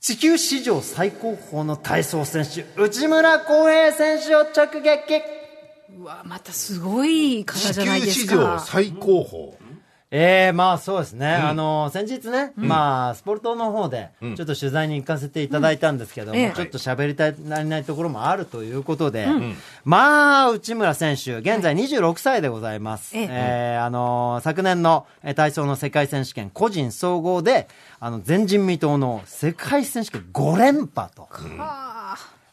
地球史上最高峰の体操選手、内村航平選手を直撃うわ、またすごい方じゃないですか。地球史上最高峰。ええー、まあそうですね。うん、あの、先日ね、うん、まあ、スポルトの方で、ちょっと取材に行かせていただいたんですけども、うん、ちょっと喋りたい、なりないところもあるということで、まあ、内村選手、現在26歳でございます。ええー、あの、昨年の体操の世界選手権個人総合で、あの、前人未到の世界選手権5連覇と。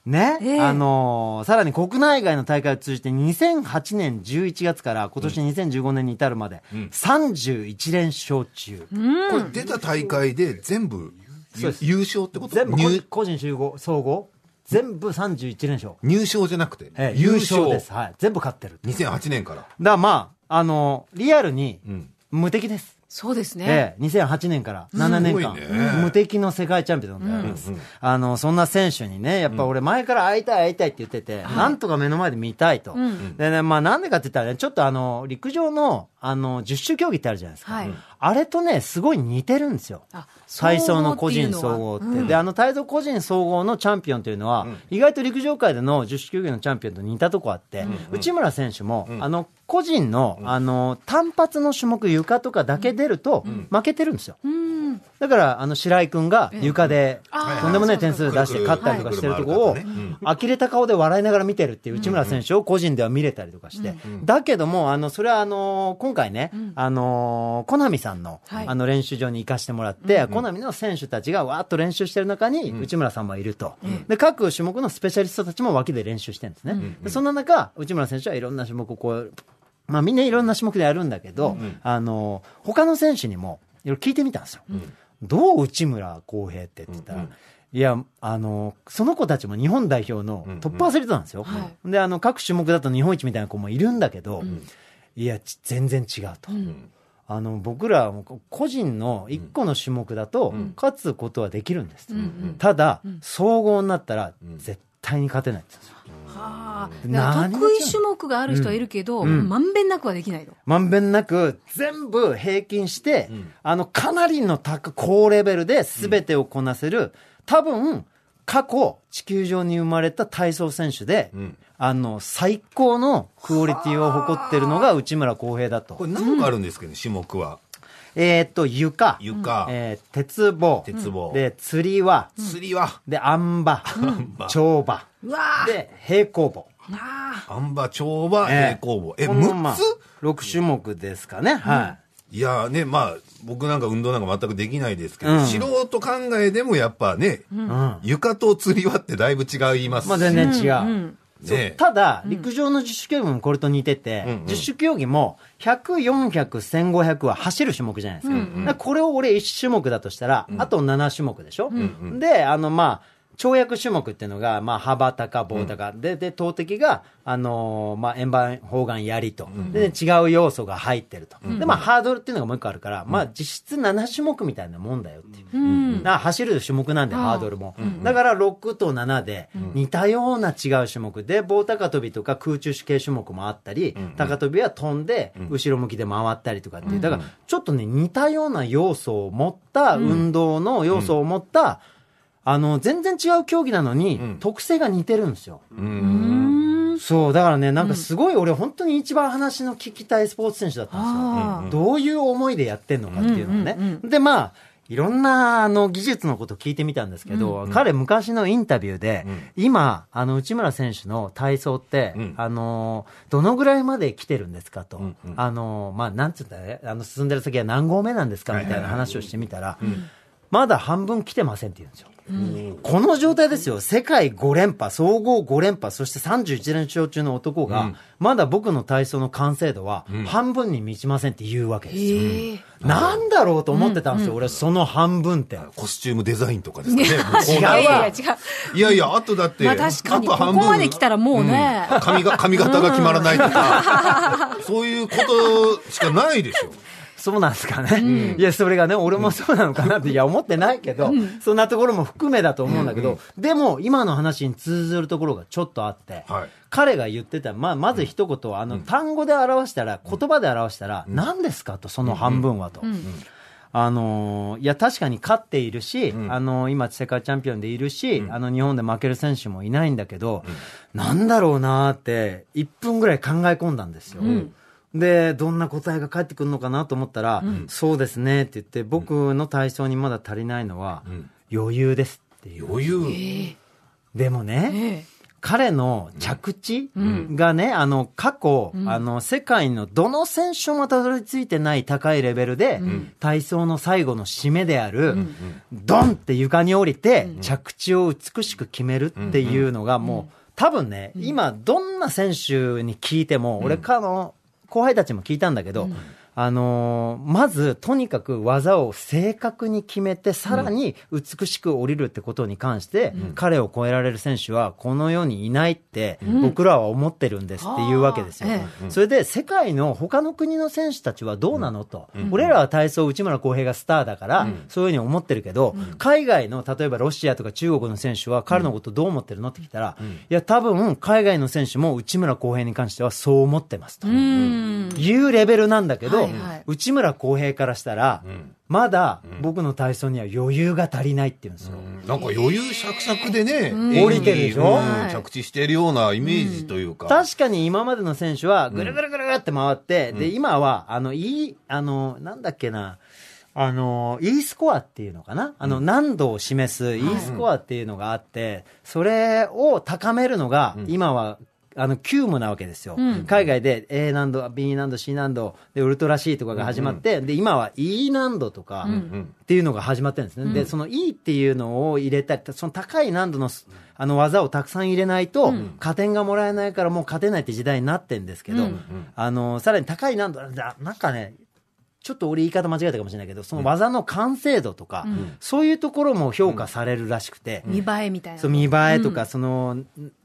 ね、えー、あのー、さらに国内外の大会を通じて2008年11月から今年2015年に至るまで31連勝中、うん、これ出た大会で全部優勝ってこと全部個人集合総合全部31連勝入賞じゃなくて、えー、優勝です、はい、全部勝ってる2008年からだからまああのー、リアルに無敵です、うんそうですね。ええ、2008年から7年間、ね、無敵の世界チャンピオンであります、うんうん。あの、そんな選手にね、やっぱ俺前から会いたい会いたいって言ってて、うん、なんとか目の前で見たいと。でね、まあなんでかって言ったらね、ちょっとあの、陸上の、あの、十種競技ってあるじゃないですか。はい、あれとね、すごい似てるんですよ。体操の個人総合って。うん、で、あの体操個人総合のチャンピオンというのは、意外と陸上界での十種競技のチャンピオンと似たとこあって、内村選手も、あの、個人の、あの、単発の種目、床とかだけ出ると、負けてるんですよ。だから、あの、白井君が床で、とんでもない点数出して勝ったりとかしてるとこを、呆れた顔で笑いながら見てるっていう内村選手を個人では見れたりとかして。だけども、あの、それはあの、今回ね、あの、コナミさんの、あの、練習場に行かしてもらって、コナミの選手たちがわーっと練習してる中に、内村さんもいると。で、各種目のスペシャリストたちも脇で練習してるんですね。そんな中、内村選手はいろんな種目をこう、まあ、みんないろんな種目でやるんだけど、うん、あの他の選手にもいろいろ聞いてみたんですよ。うん、どう内村航平ってって言ったら、うんうんいや、あの、その子たちも日本代表のトップアスリートなんですよ。うんうん、で、あの、各種目だと日本一みたいな子もいるんだけど、うん、いや、全然違うと。うん、あの、僕ら個人の一個の種目だと、勝つことはできるんです。うんただ、総合になったら、絶対に勝てないんですよ。得意種目がある人はいるけど、まんべんなくはできないの。まんべんなく、全部平均して、あの、かなりの高、レベルで全てをこなせる、多分、過去、地球上に生まれた体操選手で、うん、あの、最高のクオリティを誇ってるのが内村航平だと。これ何個あるんですけど、ね、種目は。えっと、床。床。えー、鉄棒。鉄棒。で、釣りは。釣りは。で、あん馬。跳馬。わで、平行棒。あんば跳馬、え行棒。募。え、6つ ?6 種目ですかね。はい。いやね、まあ、僕なんか運動なんか全くできないですけど、素人考えでもやっぱね、床と釣り輪ってだいぶ違いますまあ全然違う。ただ、陸上の自主競技もこれと似てて、自主競技も、100、400、1500は走る種目じゃないですか。これを俺1種目だとしたら、あと7種目でしょ、うで、あの、まあ、跳躍種目っていうのが、まあ、幅高、棒高、うん、で、で、投擲が、あのー、まあ、円盤、砲丸、槍と、うん、で、違う要素が入ってると、うん。で、まあ、ハードルっていうのがもう一個あるから、まあ、実質7種目みたいなもんだよっていう。うん、走る種目なんで、ハードルも。だから、6と7で、似たような違う種目で、棒高跳びとか空中手系種目もあったり、高跳びは飛んで、後ろ向きで回ったりとかっていう。だから、ちょっとね、似たような要素を持った、運動の要素を持った、うんあの、全然違う競技なのに、うん、特性が似てるんですよ。そう、だからね、なんかすごい俺、本当に一番話の聞きたいスポーツ選手だったんですよ。どういう思いでやってんのかっていうのね。で、まあ、いろんな、あの、技術のこと聞いてみたんですけど、うん、彼昔のインタビューで、うん、今、あの、内村選手の体操って、うん、あの、どのぐらいまで来てるんですかと、うんうん、あの、まあ、なんつうんだね、あの、進んでる先は何合目なんですかみたいな話をしてみたら、まだ半分来てませんって言うんですよ。この状態ですよ、世界5連覇、総合5連覇、そして31連勝中の男が、うん、まだ僕の体操の完成度は半分に満ちませんって言うわけですよ。うん、なんだろうと思ってたんですよ、俺、その半分って。コスチュームデザインとかですかね。違ういやいや、あとだって、まあ、確かにここまで来たらもうね、髪が、髪型が決まらないとか、そういうことしかないでしょ。そうなんですかね、うん、いや、それがね、俺もそうなのかなって、いや、思ってないけど、うん、そんなところも含めだと思うんだけど、でも、今の話に通ずるところがちょっとあって、はい、彼が言ってた、まあ、まず一言は、あの、単語で表したら、言葉で表したら、何ですかと、その半分はと。あのいや、確かに勝っているし、うん、あの今、世界チャンピオンでいるし、うん、あの、日本で負ける選手もいないんだけど、うん、なんだろうなって、1分ぐらい考え込んだんですよ。うんで、どんな答えが返ってくるのかなと思ったら、うん、そうですねって言って、僕の対象にまだ足りないのは、うん、余裕ですって余裕、えー、でもね、えー彼の着地がね、うん、あの、過去、うん、あの、世界のどの選手もたどり着いてない高いレベルで、うん、体操の最後の締めである、ドンって床に降りて、着地を美しく決めるっていうのがもう、多分ね、今、どんな選手に聞いても、俺かの、後輩たちも聞いたんだけど、うんあのー、まず、とにかく技を正確に決めて、さらに美しく降りるってことに関して、うん、彼を超えられる選手はこの世にいないって、僕らは思ってるんですっていうわけですよ。うん、それで、世界の他の国の選手たちはどうなのと。うん、俺らは体操、内村航平がスターだから、そういうふうに思ってるけど、海外の、例えばロシアとか中国の選手は彼のことどう思ってるのって聞いたら、いや、多分、海外の選手も内村航平に関してはそう思ってますと。いうレベルなんだけど、はいい、内村航平からしたら、まだ僕の体操には余裕が足りないって言うんですよ。なんか余裕しゃくしゃくでね、降りてるでしょ、着地しているようなイメージというか。確かに今までの選手はぐるぐるぐるぐるって回って、で、今は、あの、いい、あの、なんだっけな、あの、E スコアっていうのかなあの、難度を示す E スコアっていうのがあって、それを高めるのが、今はあの急務なわけですよ、うん、海外で A 難度、B 難度、C 難度でウルトラ C とかが始まって、うんうん、で今は E 難度とかっていうのが始まってるんですね、うん、でその E っていうのを入れたり、その高い難度のあの技をたくさん入れないと、加点がもらえないから、もう勝てないって時代になってるんですけど、うんうん、あのさらに高い難度、なんかね、ちょっと俺言い方間違えたかもしれないけど、その技の完成度とか、うん、そういうところも評価されるらしくて。うん、見栄えみたいな。そう、見栄えとか、うん、その、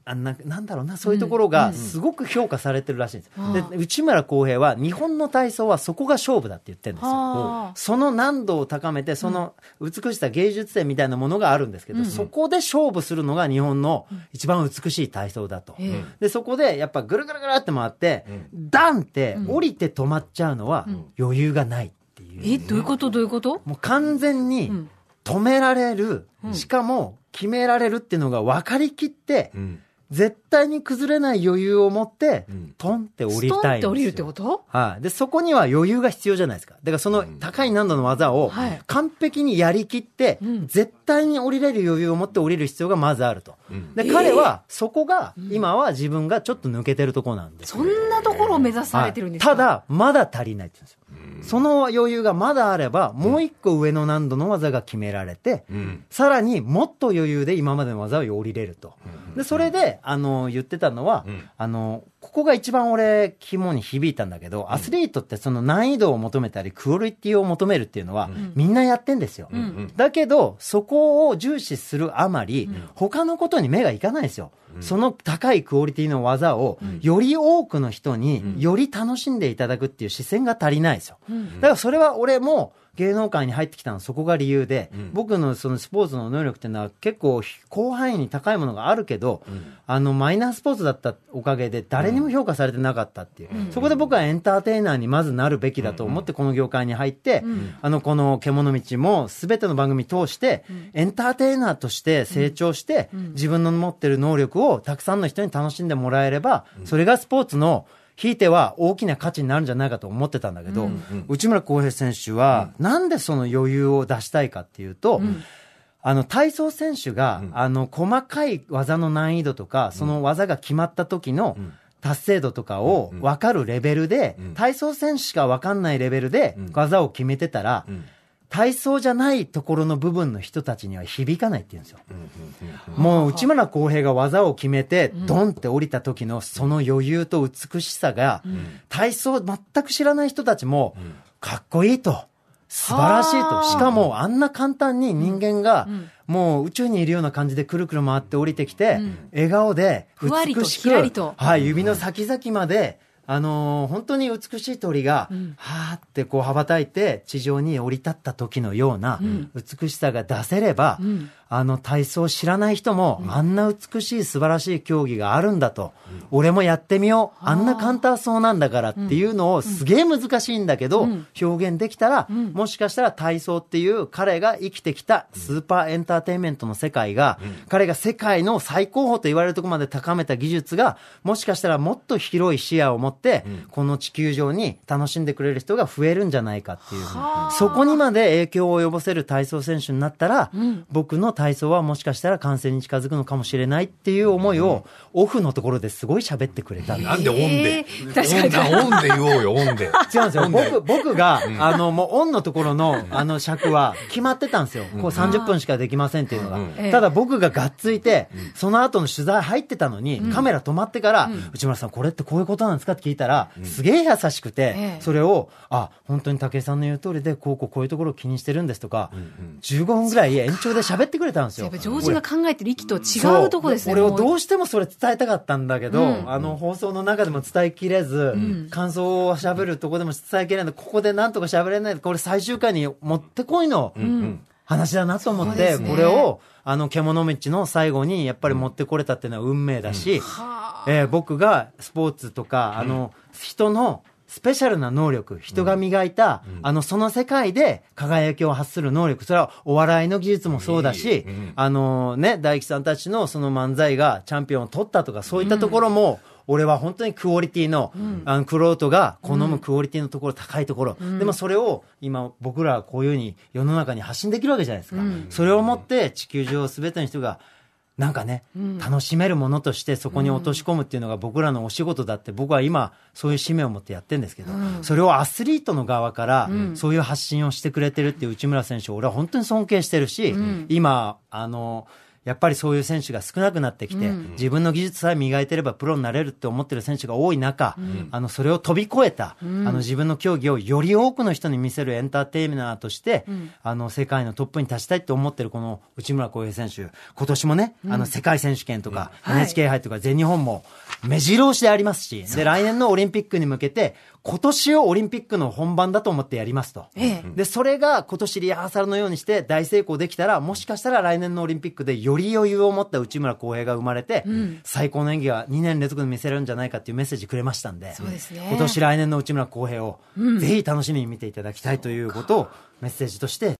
あななんだろうなそういうところがすごく評価されてるらしいんです、うんうん、で内村航平は日本の体操はそこが勝負だって言ってるんですよその難度を高めてその美しさ芸術性みたいなものがあるんですけど、うん、そこで勝負するのが日本の一番美しい体操だと、でそこでやっぱぐるぐるぐるって回って、ダンって降りて止まっちゃうのは余裕がないっていう、えどういうことどういうこともう完全に止められる、しかも決められるっていうのが分かりきって、うん絶対に崩れない余裕を持って、うん、トンって降りたいんですよ。トンって降りるってことはい、で、そこには余裕が必要じゃないですか。だからその高い難度の技を完璧にやりきって、うん、絶対に降りれる余裕を持って降りる必要がまずあると。うん、で、彼は、そこが、今は自分がちょっと抜けてるとこなんです、そんなところを目指されてるんですか、はい、ただ、まだ足りないって言うんですよ。その余裕がまだあれば、もう一個上の難度の技が決められて、うん、さらにもっと余裕で今までの技を降りれると。で、それで、あの、言ってたのは、うん、あの、ここが一番俺、肝に響いたんだけど、アスリートってその難易度を求めたり、クオリティを求めるっていうのは、みんなやってんですよ。うんだけど、そこを重視するあまり、他のことに目がいかないですよ。その高いクオリティの技を、より多くの人に、より楽しんでいただくっていう視線が足りないですよ。だからそれは俺も、芸能界に入ってきたのそこが理由で、うん、僕のそのスポーツの能力っていうのは結構広範囲に高いものがあるけど、うん、あのマイナースポーツだったおかげで誰にも評価されてなかったっていう、うん、そこで僕はエンターテイナーにまずなるべきだと思ってこの業界に入って、あのこの「獣道」も全ての番組通してエンターテイナーとして成長して、自分の持ってる能力をたくさんの人に楽しんでもらえれば、それがスポーツの、ひいては大きな価値になるんじゃないかと思ってたんだけど、うんうん、内村航平選手は、なんでその余裕を出したいかっていうと、あの、体操選手が、うん、あの、細かい技の難易度とか、その技が決まった時の達成度とかを分かるレベルで、うんうん、体操選手しか分かんないレベルで技を決めてたら、体操じゃないところの部分の人たちには響かないって言うんですよ。もう内村航平が技を決めて、ドンって降りた時のその余裕と美しさが、体操全く知らない人たちも、かっこいいと。素晴らしいと。しかも、あんな簡単に人間が、もう宇宙にいるような感じでくるくる回って降りてきて、笑顔で、美しく、はい、指の先々まで、あのー、本当に美しい鳥が、うん、はーってこう羽ばたいて地上に降り立った時のような美しさが出せれば、うんあの体操を知らない人も、あんな美しい素晴らしい競技があるんだと、俺もやってみようあんな簡単そうなんだからっていうのをすげえ難しいんだけど、表現できたら、もしかしたら体操っていう彼が生きてきたスーパーエンターテインメントの世界が、彼が世界の最高峰と言われるとこまで高めた技術がもしかしたらもっと広い視野を持って、この地球上に楽しんでくれる人が増えるんじゃないかっていうそこにまで影響を及ぼせる体操選手になったら、僕の体体操はもしかしたら完成に近づくのかもしれないっていう思いを、オフのところですごい喋ってくれたんです。なんでオンで、オンで言おうよ、オンで。違うんですよ。僕、僕が、あの、もうオンのところの、あの尺は決まってたんですよ。こう30分しかできませんっていうのが。ただ僕ががっついて、その後の取材入ってたのに、カメラ止まってから、内村さんこれってこういうことなんですかって聞いたら、すげえ優しくて、それを、あ、本当に武井さんの言う通りで、こうこうこういうところを気にしてるんですとか、15分ぐらい延長で喋ってくれくれたんですよ。ジョージが考えてる息と違うとこですね。俺をどうしてもそれ伝えたかったんだけど、うん、あの放送の中でも伝えきれず、うん、感想を喋るとこでも伝えきれない、ここでなんとか喋れない、これ最終回に持ってこいの。話だなと思って、ね、これを、あの、獣道の最後にやっぱり持ってこれたっていうのは運命だし、うん、えー、僕がスポーツとか、あの、人のスペシャルな能力、人が磨いた、うん、あの、その世界で輝きを発する能力、それはお笑いの技術もそうだし、うん、あのね、大樹さんたちのその漫才がチャンピオンを取ったとか、そういったところも、俺は本当にクオリティの、うん、あの、クロートが好むクオリティのところ、高いところ。でもそれを今僕らはこういうふうに世の中に発信できるわけじゃないですか。それをもって地球上全ての人がなんかね、うん、楽しめるものとしてそこに落とし込むっていうのが僕らのお仕事だって僕は今そういう使命を持ってやってるんですけど、うん、それをアスリートの側からそういう発信をしてくれてるっていう内村選手を俺は本当に尊敬してるし、今あの。やっぱりそういう選手が少なくなってきて、うん、自分の技術さえ磨いてればプロになれるって思ってる選手が多い中、うん、あのそれを飛び越えた、うん、あの自分の競技をより多くの人に見せるエンターテイナーとして、あの世界のトップに立ちたいって思ってるこの内村航平選手、今年もね、あの世界選手権とか、NHK 杯とか全日本も目白押しでありますし、で来年のオリンピックに向けて、今年をオリンピックの本番だと思ってやりますと、ええ、でそれが今年リハーサルのようにして大成功できたらもしかしたら来年のオリンピックでより余裕を持った内村航平が生まれて、うん、最高の演技が2年連続で見せれるんじゃないかっていうメッセージくれましたんで、ね、今年来年の内村航平をぜひ楽しみに見ていただきたいということをメッセージとして